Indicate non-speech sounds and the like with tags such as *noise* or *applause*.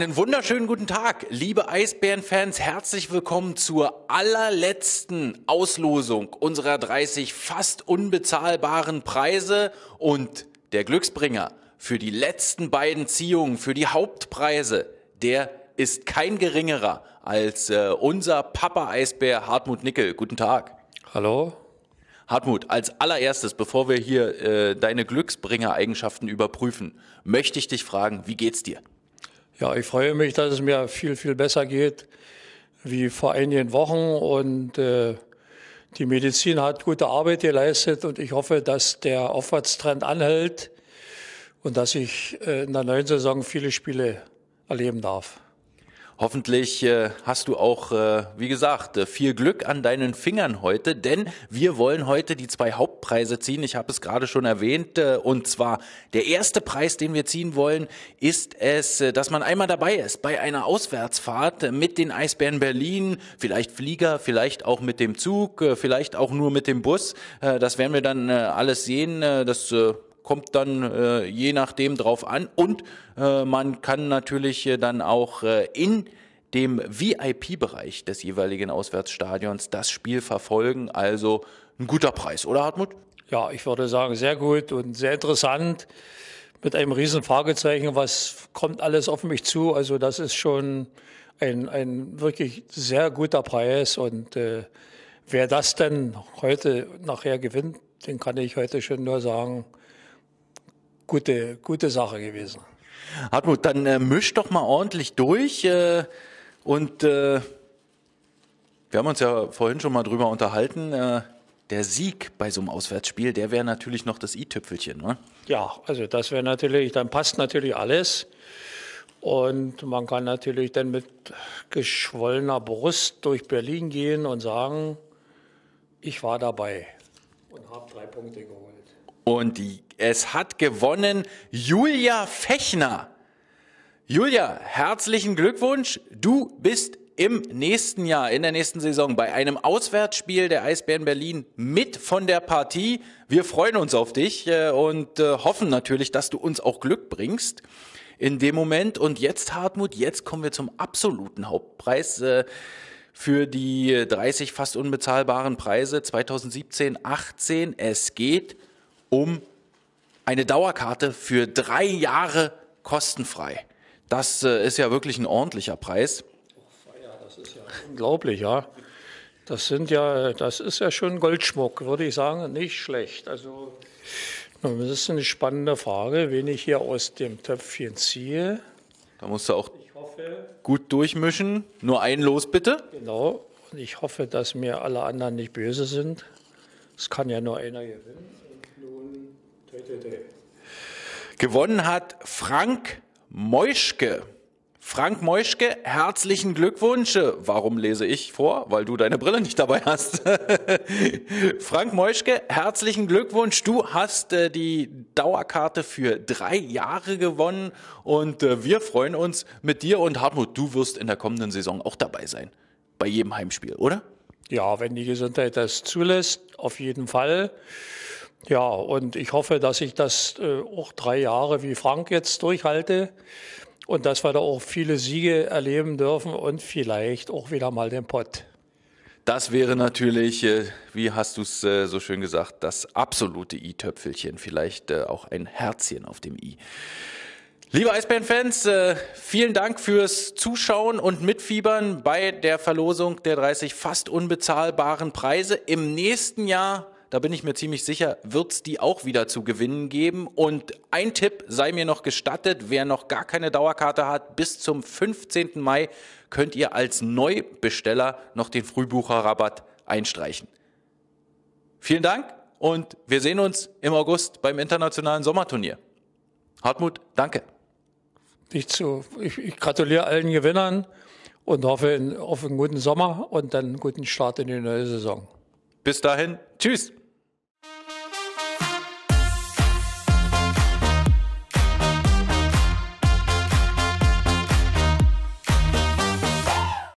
Einen wunderschönen guten Tag, liebe Eisbärenfans. Herzlich willkommen zur allerletzten Auslosung unserer 30 fast unbezahlbaren Preise und der Glücksbringer für die letzten beiden Ziehungen, für die Hauptpreise, der ist kein geringerer als äh, unser Papa-Eisbär Hartmut Nickel. Guten Tag. Hallo. Hartmut, als allererstes, bevor wir hier äh, deine Glücksbringer-Eigenschaften überprüfen, möchte ich dich fragen, wie geht's dir? Ja, ich freue mich, dass es mir viel, viel besser geht wie vor einigen Wochen. Und äh, die Medizin hat gute Arbeit geleistet und ich hoffe, dass der Aufwärtstrend anhält und dass ich äh, in der neuen Saison viele Spiele erleben darf. Hoffentlich äh, hast du auch, äh, wie gesagt, äh, viel Glück an deinen Fingern heute, denn wir wollen heute die zwei Hauptpreise ziehen. Ich habe es gerade schon erwähnt. Äh, und zwar der erste Preis, den wir ziehen wollen, ist es, äh, dass man einmal dabei ist bei einer Auswärtsfahrt mit den Eisbären Berlin. Vielleicht Flieger, vielleicht auch mit dem Zug, äh, vielleicht auch nur mit dem Bus. das werden wir dann alles sehen. das kommt dann äh, je nachdem drauf an. Und äh, man kann natürlich äh, dann auch äh, in dem VIP-Bereich des jeweiligen Auswärtsstadions das Spiel verfolgen. Also ein guter Preis, oder Hartmut? Ja, ich würde sagen, sehr gut und sehr interessant. Mit einem riesen Fragezeichen, was kommt alles auf mich zu? Also das ist schon ein, ein wirklich sehr guter Preis. Und äh, wer das denn heute nachher gewinnt, den kann ich heute schon nur sagen, gute, gute Sache gewesen. Hartmut, dann äh, misch doch mal ordentlich durch. Äh, und äh, wir haben uns ja vorhin schon mal drüber unterhalten. Äh, der Sieg bei so einem Auswärtsspiel, der wäre natürlich noch das i-Tüpfelchen, ne? Ja, also das wäre natürlich, dann passt natürlich alles. Und man kann natürlich dann mit geschwollener Brust durch Berlin gehen und sagen, ich war dabei und habe drei Punkte geholt. Und die, es hat gewonnen Julia Fechner. Julia, herzlichen Glückwunsch. Du bist im nächsten Jahr, in der nächsten Saison bei einem Auswärtsspiel der Eisbären Berlin mit von der Partie. Wir freuen uns auf dich äh, und äh, hoffen natürlich, dass du uns auch Glück bringst in dem Moment. Und jetzt, Hartmut, jetzt kommen wir zum absoluten Hauptpreis äh, für die 30 fast unbezahlbaren Preise 2017, 18. Es geht um eine Dauerkarte für drei Jahre kostenfrei. Das äh, ist ja wirklich ein ordentlicher Preis. Das ist ja unglaublich, ja. Das sind ja, das ist ja schon Goldschmuck, würde ich sagen, nicht schlecht. Also das ist eine spannende Frage, wen ich hier aus dem Töpfchen ziehe. Da musst du auch hoffe, gut durchmischen. Nur ein Los bitte. Genau. Und ich hoffe, dass mir alle anderen nicht böse sind. Es kann ja nur einer gewinnen. Und Nun, tö, tö, tö. Gewonnen hat Frank Meuschke. Frank Meuschke, herzlichen Glückwunsch. Warum lese ich vor? Weil du deine Brille nicht dabei hast. *laughs* Frank Meuschke, herzlichen Glückwunsch. Du hast äh, die Dauerkarte für drei Jahre gewonnen und äh, wir freuen uns mit dir und Hartmut. Du wirst in der kommenden Saison auch dabei sein. Bei jedem Heimspiel, oder? Ja, wenn die Gesundheit das zulässt, auf jeden Fall. Ja, und ich hoffe, dass ich das äh, auch drei Jahre wie Frank jetzt durchhalte und dass wir da auch viele Siege erleben dürfen und vielleicht auch wieder mal den Pott. Das wäre natürlich, äh, wie hast du es äh, so schön gesagt, das absolute i-Töpfelchen, vielleicht äh, auch ein Herzchen auf dem i. Liebe Eisbären-Fans, äh, vielen Dank fürs Zuschauen und Mitfiebern bei der Verlosung der 30 fast unbezahlbaren Preise. Im nächsten Jahr da bin ich mir ziemlich sicher, wird es die auch wieder zu gewinnen geben. Und ein Tipp sei mir noch gestattet, wer noch gar keine Dauerkarte hat, bis zum 15. Mai könnt ihr als Neubesteller noch den Frühbucherrabatt einstreichen. Vielen Dank und wir sehen uns im August beim internationalen Sommerturnier. Hartmut, danke. Ich, zu, ich, ich gratuliere allen Gewinnern und hoffe auf einen guten Sommer und dann einen guten Start in die neue Saison. Bis dahin, tschüss.